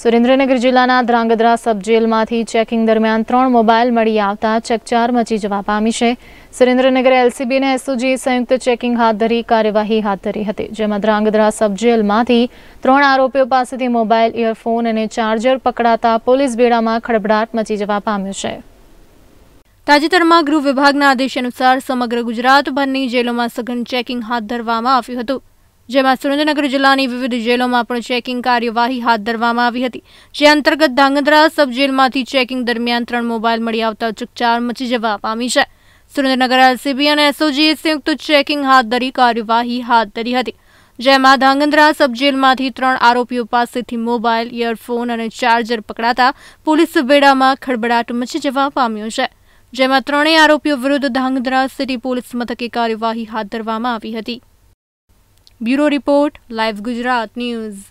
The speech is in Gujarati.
સુરેન્દ્રનગર જિલ્લાના ધ્રાંગધ્રા સબ જેલમાંથી ચેકિંગ દરમિયાન ત્રણ મોબાઈલ મળી આવતા ચકચાર મચી જવા પામી છે સુરેન્દ્રનગર એલસીબી અને એસઓજી સંયુક્ત ચેકિંગ હાથ ધરી કાર્યવાહી હાથ ધરી હતી જેમાં ધ્રાંગધ્રા સબ જેલમાંથી ત્રણ આરોપીઓ પાસેથી મોબાઈલ ઇયરફોન અને ચાર્જર પકડાતા પોલીસ બેડામાં ખડભડાટ મચી જવા પામ્યો છે તાજેતરમાં ગૃહ વિભાગના આદેશ અનુસાર સમગ્ર ગુજરાતભરની જેલોમાં સઘન ચેકિંગ હાથ ધરવામાં આવ્યું હતું જેમાં સુરેન્દ્રનગર જિલ્લાની વિવિધ જેલોમાં પણ ચેકિંગ કાર્યવાહી હાથ ધરવામાં આવી હતી જે અંતર્ગત ધાંગધ્રા સબ જેલમાંથી ચેકિંગ દરમિયાન ત્રણ મોબાઈલ મળી આવતા ચકચાર મચી જવા પામી છે સુરેન્દ્રનગર એલસીબી અને એસઓજીએ સંયુક્ત ચેકિંગ હાથ ધરી કાર્યવાહી હાથ ધરી હતી જેમાં ધાંગધ્રા જેલમાંથી ત્રણ આરોપીઓ પાસેથી મોબાઈલ ઇયરફોન અને ચાર્જર પકડાતા પોલીસ બેડામાં ખળબડાટ મચી જવા પામ્યો છે જેમાં ત્રણેય આરોપીઓ વિરુદ્ધ ધાંગધ્રા સિટી પોલીસ મથકે કાર્યવાહી હાથ ધરવામાં આવી હતી Bureau Report, Live Gujarat News.